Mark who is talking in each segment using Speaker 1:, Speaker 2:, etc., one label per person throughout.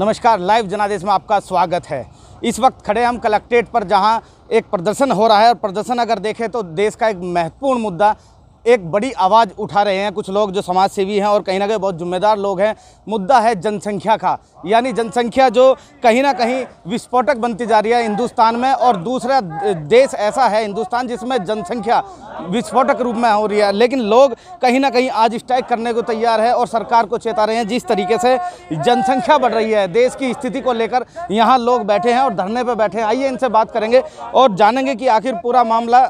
Speaker 1: नमस्कार लाइव जनादेश में आपका स्वागत है इस वक्त खड़े हम कलेक्ट्रेट पर जहां एक प्रदर्शन हो रहा है और प्रदर्शन अगर देखें तो देश का एक महत्वपूर्ण मुद्दा एक बड़ी आवाज़ उठा रहे हैं कुछ लोग जो समाज सेवी हैं और कहीं ना कहीं बहुत जिम्मेदार लोग हैं मुद्दा है जनसंख्या का यानी जनसंख्या जो कहीं ना कहीं विस्फोटक बनती जा रही है हिंदुस्तान में और दूसरा देश ऐसा है हिंदुस्तान जिसमें जनसंख्या विस्फोटक रूप में हो रही है लेकिन लोग कहीं ना कहीं आज स्ट्राइक करने को तैयार है और सरकार को चेता रहे हैं जिस तरीके से जनसंख्या बढ़ रही है देश की स्थिति को लेकर यहाँ लोग बैठे हैं और धरने पर बैठे हैं आइए इनसे बात करेंगे और जानेंगे कि आखिर पूरा मामला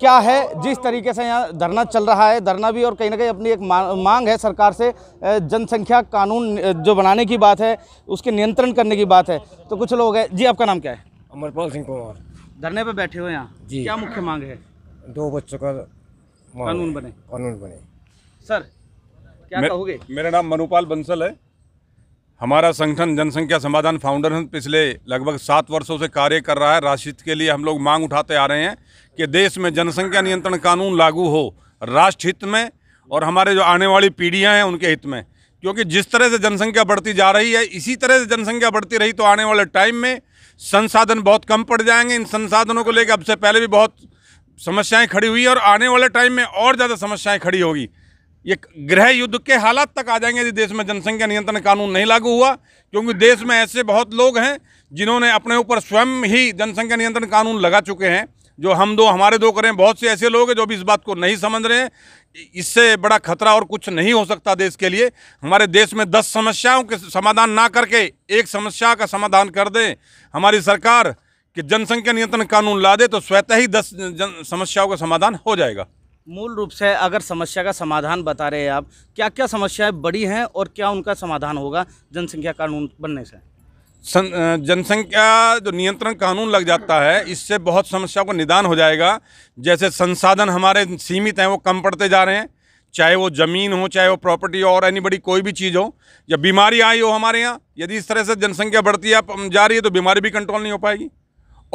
Speaker 1: क्या है जिस तरीके से यहाँ धरना चल रहा है धरना भी और कहीं ना कहीं अपनी एक मांग है सरकार से जनसंख्या कानून जो बनाने की बात है उसके नियंत्रण करने की बात है तो कुछ लोग हैं जी आपका नाम क्या है अमरपाल सिंह कुमार धरने पर बैठे हो यहाँ जी क्या मुख्य
Speaker 2: मांग है दो बच्चों का कानून बने कानून बने सर क्या कहोगे मेरा नाम मनुपाल बंसल है हमारा संगठन जनसंख्या समाधान फाउंडेशन पिछले लगभग सात वर्षों से कार्य कर रहा है राष्ट्रहित के लिए हम लोग मांग उठाते आ रहे हैं कि देश में जनसंख्या नियंत्रण कानून लागू हो राष्ट्र हित में और हमारे जो आने वाली पीढ़ियाँ हैं उनके हित में क्योंकि जिस तरह से जनसंख्या बढ़ती जा रही है इसी तरह से जनसंख्या बढ़ती रही तो आने वाले टाइम में संसाधन बहुत कम पड़ जाएंगे इन संसाधनों को लेकर अब से पहले भी बहुत समस्याएं खड़ी हुई है और आने वाले टाइम में और ज़्यादा समस्याएं खड़ी होगी ये गृह युद्ध के हालात तक आ जाएंगे यदि देश में जनसंख्या नियंत्रण कानून नहीं लागू हुआ क्योंकि देश में ऐसे बहुत लोग हैं जिन्होंने अपने ऊपर स्वयं ही जनसंख्या नियंत्रण कानून लगा चुके हैं जो हम दो हमारे दो करें बहुत से ऐसे लोग हैं जो भी इस बात को नहीं समझ रहे हैं इससे बड़ा खतरा और कुछ नहीं हो सकता देश के लिए हमारे देश में दस समस्याओं के समाधान ना करके एक समस्या का समाधान कर दें हमारी सरकार कि जनसंख्या नियंत्रण कानून ला दे तो स्वतः ही दस समस्याओं का समाधान हो जाएगा
Speaker 1: मूल रूप से अगर समस्या का समाधान बता रहे हैं आप क्या क्या समस्याएं बड़ी हैं और क्या उनका समाधान होगा जनसंख्या कानून बनने से
Speaker 2: जनसंख्या जो नियंत्रण कानून लग जाता है इससे बहुत समस्याओं को निदान हो जाएगा जैसे संसाधन हमारे सीमित हैं वो कम पड़ते जा रहे हैं चाहे वो ज़मीन हो चाहे वो प्रॉपर्टी और एनी बड़ी कोई भी चीज़ हो या बीमारी आई हो हमारे यहाँ यदि इस तरह से जनसंख्या बढ़ती है जा रही है तो बीमारी भी कंट्रोल नहीं हो पाएगी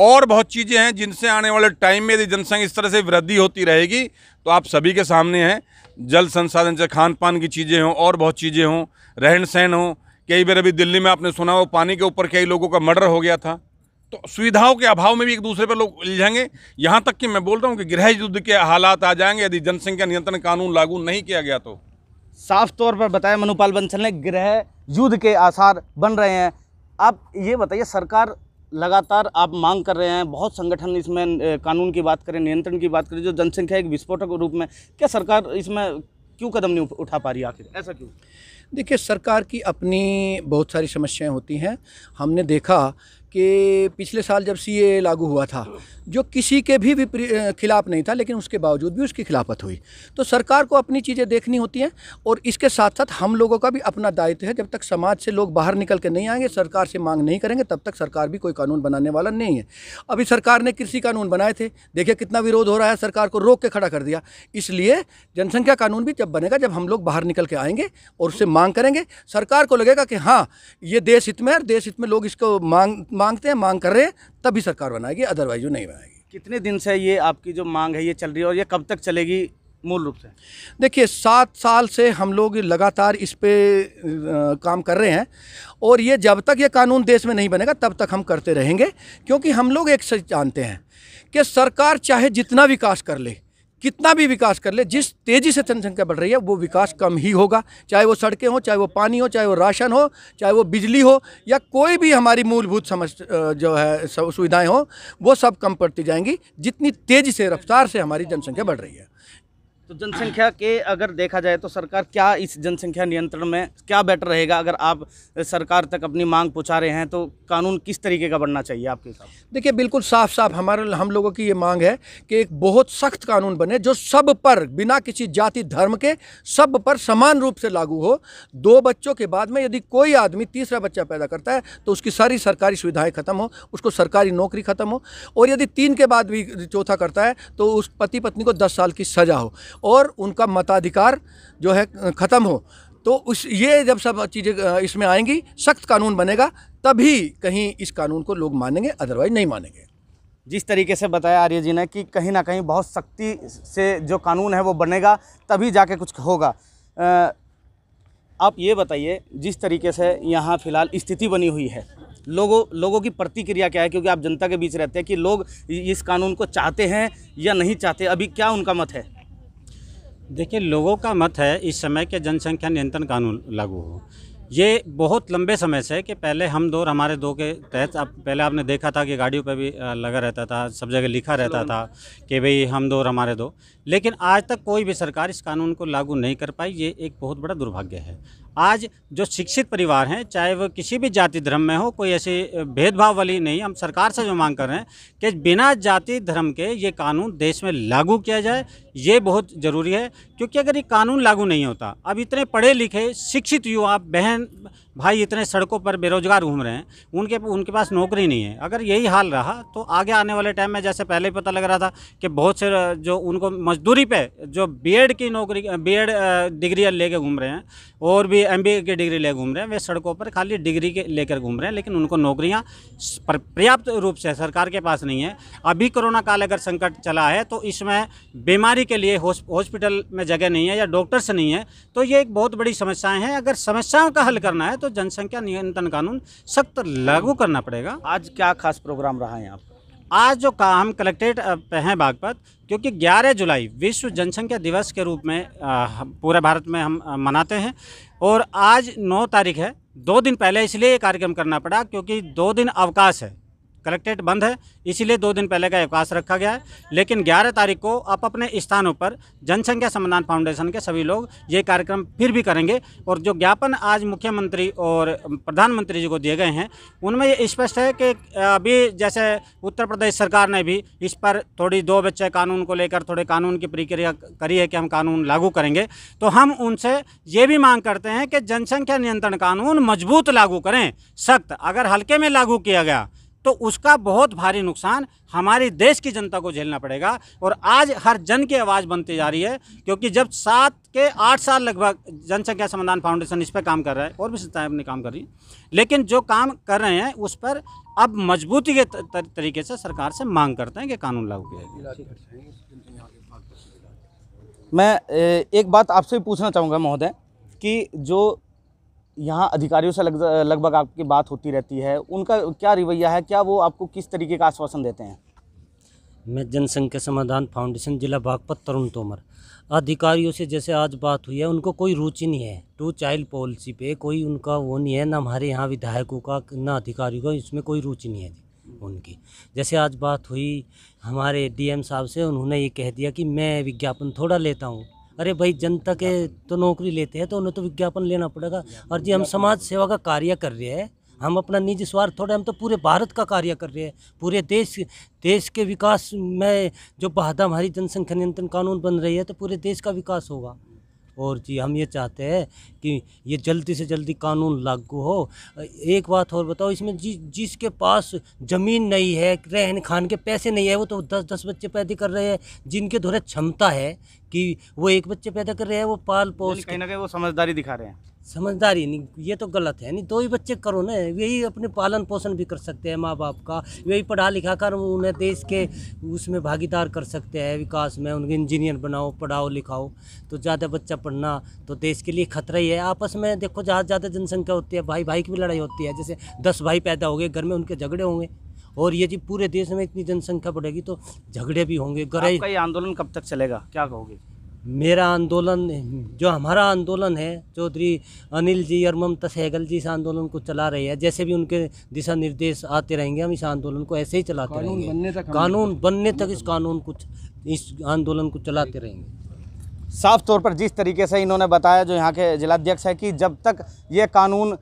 Speaker 2: और बहुत चीज़ें हैं जिनसे आने वाले टाइम में यदि जनसंख्या इस तरह से वृद्धि होती रहेगी तो आप सभी के सामने हैं जल संसाधन से खान पान की चीज़ें हों और बहुत चीज़ें हों रहन सहन हों कई बार अभी दिल्ली में आपने सुना हो पानी के ऊपर कई लोगों का मर्डर हो गया था तो सुविधाओं के अभाव में भी एक दूसरे पर लोग उलझेंगे यहाँ तक कि मैं बोल रहा हूँ कि गृह युद्ध के हालात आ जाएंगे यदि जनसंख्या नियंत्रण कानून लागू नहीं किया गया तो
Speaker 1: साफ तौर पर बताया मनुपाल बंसल ने गृह युद्ध के आसार बन रहे हैं आप ये बताइए सरकार लगातार आप मांग कर रहे हैं बहुत संगठन इसमें कानून की बात करें नियंत्रण की बात करें जो जनसंख्या एक विस्फोटक रूप में क्या सरकार इसमें क्यों कदम नहीं उठा पा रही आखिर ऐसा क्यों
Speaker 3: देखिए सरकार की अपनी बहुत सारी समस्याएं होती हैं हमने देखा कि पिछले साल जब सीए लागू हुआ था हाँ। जो किसी के भी खिलाफ़ नहीं था लेकिन उसके बावजूद भी उसकी खिलाफत हुई तो सरकार को अपनी चीज़ें देखनी होती हैं और इसके साथ साथ हम लोगों का भी अपना दायित्व है जब तक समाज से लोग बाहर निकल के नहीं आएंगे सरकार से मांग नहीं करेंगे तब तक सरकार भी कोई कानून बनाने वाला नहीं है अभी सरकार ने कृषि कानून बनाए थे देखिए कितना विरोध हो रहा है सरकार को रोक के खड़ा कर दिया इसलिए जनसंख्या कानून भी जब बनेगा जब हम लोग बाहर निकल के आएंगे और उससे मांग करेंगे सरकार को लगेगा कि हाँ ये देश हित में है देश हित में लोग इसको मांग मांगते हैं मांग कर रहे हैं तभी सरकार बनाएगी अदरवाइज वो नहीं बनाएगी
Speaker 1: कितने दिन से ये आपकी जो मांग है ये चल रही है और ये कब तक चलेगी मूल रूप से
Speaker 3: देखिए सात साल से हम लोग लगातार इस पर काम कर रहे हैं और ये जब तक ये कानून देश में नहीं बनेगा तब तक हम करते रहेंगे क्योंकि हम लोग एक सच जानते हैं कि सरकार चाहे जितना विकास कर ले कितना भी विकास कर ले जिस तेज़ी से जनसंख्या बढ़ रही है वो विकास कम ही होगा चाहे वो सड़कें हो चाहे वो पानी हो चाहे वो राशन हो चाहे वो बिजली हो या कोई भी हमारी मूलभूत समस्या जो है सुविधाएं हो वो सब कम पड़ती जाएंगी जितनी तेज़ी से रफ्तार से हमारी जनसंख्या बढ़ रही है
Speaker 1: तो जनसंख्या के अगर देखा जाए तो सरकार क्या इस जनसंख्या नियंत्रण में क्या बेटर रहेगा अगर आप सरकार तक अपनी मांग पहुंचा रहे हैं तो कानून किस तरीके का बनना चाहिए आपके हिसाब
Speaker 3: देखिए बिल्कुल साफ साफ हमारे हम लोगों की ये मांग है कि एक बहुत सख्त कानून बने जो सब पर बिना किसी जाति धर्म के सब पर समान रूप से लागू हो दो बच्चों के बाद में यदि कोई आदमी तीसरा बच्चा पैदा करता है तो उसकी सारी सरकारी सुविधाएँ ख़त्म हो उसको सरकारी नौकरी ख़त्म हो और यदि तीन के बाद भी चौथा करता है तो उस पति पत्नी को दस साल की सज़ा हो और उनका मताधिकार जो है ख़त्म हो तो उस ये जब सब चीज़ें इसमें आएंगी सख्त कानून बनेगा तभी कहीं इस कानून को लोग मानेंगे अदरवाइज नहीं मानेंगे जिस तरीके से बताया आर्य जी ने कि कहीं
Speaker 1: ना कहीं बहुत सख्ती से जो कानून है वो बनेगा तभी जाके कुछ होगा आप ये बताइए जिस तरीके से यहाँ फ़िलहाल स्थिति बनी हुई है लोगों लोगों की प्रतिक्रिया क्या है क्योंकि आप जनता के बीच रहते हैं कि लोग इस कानून को चाहते हैं
Speaker 4: या नहीं चाहते अभी क्या उनका मत है देखिए लोगों का मत है इस समय के जनसंख्या नियंत्रण कानून लागू हो ये बहुत लंबे समय से कि पहले हम दो और हमारे दो के तहत आप पहले आपने देखा था कि गाड़ियों पे भी लगा रहता था सब जगह लिखा रहता था कि भाई हम दो और हमारे दो लेकिन आज तक कोई भी सरकार इस कानून को लागू नहीं कर पाई ये एक बहुत बड़ा दुर्भाग्य है आज जो शिक्षित परिवार हैं चाहे वो किसी भी जाति धर्म में हो कोई ऐसी भेदभाव वाली नहीं हम सरकार से जो मांग कर रहे हैं कि बिना जाति धर्म के ये कानून देश में लागू किया जाए ये बहुत ज़रूरी है क्योंकि अगर ये कानून लागू नहीं होता अब इतने पढ़े लिखे शिक्षित युवा बहन भाई इतने सड़कों पर बेरोजगार घूम रहे हैं उनके उनके पास नौकरी नहीं है अगर यही हाल रहा तो आगे आने वाले टाइम में जैसे पहले ही पता लग रहा था कि बहुत से जो उनको मजदूरी पे जो बीएड की नौकरी बीएड डिग्री लेके घूम रहे हैं और भी एमबीए की डिग्री ले घूम रहे हैं वे सड़कों पर खाली डिग्री के लेकर घूम रहे हैं लेकिन उनको नौकरियाँ पर्याप्त रूप से सरकार के पास नहीं है अभी कोरोना काल अगर संकट चला है तो इसमें बीमारी के लिए हॉस्पिटल में जगह नहीं है या डॉक्टर्स नहीं है तो ये एक बहुत बड़ी समस्याएँ हैं अगर समस्याओं का हल करना है तो तो जनसंख्या नियंत्रण कानून सख्त लागू करना पड़ेगा आज क्या खास प्रोग्राम रहा है आप आज जो का हम कलेक्ट्रेट पे हैं बागपत क्योंकि 11 जुलाई विश्व जनसंख्या दिवस के रूप में पूरे भारत में हम मनाते हैं और आज 9 तारीख है दो दिन पहले इसलिए ये कार्यक्रम करना पड़ा क्योंकि दो दिन अवकाश है कलेक्ट्रेट बंद है इसीलिए दो दिन पहले का अवकाश रखा गया है लेकिन ग्यारह तारीख को आप अपने स्थानों पर जनसंख्या समाधान फाउंडेशन के सभी लोग ये कार्यक्रम फिर भी करेंगे और जो ज्ञापन आज मुख्यमंत्री और प्रधानमंत्री जी को दिए गए हैं उनमें ये स्पष्ट है कि अभी जैसे उत्तर प्रदेश सरकार ने भी इस पर थोड़ी दो बच्चे कानून को लेकर थोड़े कानून की प्रक्रिया करी है कि हम कानून लागू करेंगे तो हम उनसे ये भी मांग करते हैं कि जनसंख्या नियंत्रण कानून मजबूत लागू करें सख्त अगर हल्के में लागू किया गया तो उसका बहुत भारी नुकसान हमारे देश की जनता को झेलना पड़ेगा और आज हर जन की आवाज़ बनती जा रही है क्योंकि जब सात के आठ साल लगभग जनसंख्या समाधान फाउंडेशन इस पर काम कर रहा है और भी संस्थाएं अपने काम कर रही हैं लेकिन जो काम कर रहे हैं उस पर अब मजबूती के तरीके से सरकार से मांग करते हैं कि कानून लागू
Speaker 3: किया जाए
Speaker 4: मैं एक बात आपसे पूछना चाहूँगा महोदय
Speaker 1: कि जो यहाँ अधिकारियों से लग लगभग आपकी बात होती रहती है उनका क्या रवैया है क्या वो आपको किस तरीके का आश्वासन देते हैं
Speaker 5: मैं जनसंख्या समाधान फाउंडेशन जिला बागपत तरुण तोमर अधिकारियों से जैसे आज बात हुई है उनको कोई रुचि नहीं है टू चाइल्ड पॉलिसी पे कोई उनका वो नहीं है ना हमारे यहाँ विधायकों का ना अधिकारियों का इसमें कोई रुचि नहीं है उनकी जैसे आज बात हुई हमारे डीएम साहब से उन्होंने ये कह दिया कि मैं विज्ञापन थोड़ा लेता हूँ अरे भाई जनता के तो नौकरी लेते हैं तो उन्हें तो विज्ञापन लेना पड़ेगा और जी हम समाज सेवा का कार्य कर रहे हैं हम अपना निजी स्वार्थ थोड़ा हम तो पूरे भारत का कार्य कर रहे हैं पूरे देश देश के विकास में जो बहादा हमारी जनसंख्या नियंत्रण कानून बन रही है तो पूरे देश का विकास होगा और जी हम ये चाहते हैं कि ये जल्दी से जल्दी कानून लागू हो एक बात और बताओ इसमें जि जिसके पास ज़मीन नहीं है रहन खान के पैसे नहीं है वो तो दस दस बच्चे पैदा कर रहे हैं जिनके धोरे क्षमता है कि वो एक बच्चे पैदा कर रहे हैं वो पाल पोस कहीं ना कहीं वो समझदारी दिखा रहे हैं समझदारी नहीं ये तो गलत है नहीं दो तो ही बच्चे करो ना यही अपने पालन पोषण भी कर सकते हैं माँ बाप का यही पढ़ा लिखा कर उन्हें देश के उसमें भागीदार कर सकते हैं विकास में उनके इंजीनियर बनाओ पढ़ाओ लिखाओ तो ज़्यादा बच्चा पढ़ना तो देश के लिए खतरा ही है आपस में देखो ज़्यादा ज़्यादा जनसंख्या होती है भाई भाई की भी लड़ाई होती है जैसे दस भाई पैदा हो गए घर में उनके झगड़े होंगे और ये जी पूरे देश में इतनी जनसंख्या बढ़ेगी तो झगड़े भी होंगे गराई आपका ये आंदोलन कब तक चलेगा क्या कहोगे मेरा आंदोलन जो हमारा आंदोलन है चौधरी अनिल जी और ममता सहगल जी इस आंदोलन को चला रहे हैं जैसे भी उनके दिशा निर्देश आते रहेंगे हम इस आंदोलन को ऐसे ही चलाते कानून रहेंगे बनने तक कानून बनने तक इस कानून को इस आंदोलन को चलाते रहेंगे साफ तौर पर जिस तरीके से इन्होंने बताया जो यहाँ के
Speaker 1: जिलाध्यक्ष है कि जब तक ये कानून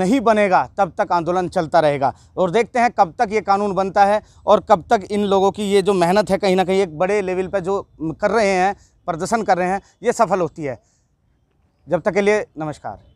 Speaker 1: नहीं बनेगा तब तक आंदोलन चलता रहेगा और देखते हैं कब तक ये कानून बनता है और कब तक इन लोगों की ये जो मेहनत है कहीं ना कहीं एक बड़े लेवल पर जो कर रहे हैं प्रदर्शन कर रहे हैं ये सफल होती है जब तक के लिए नमस्कार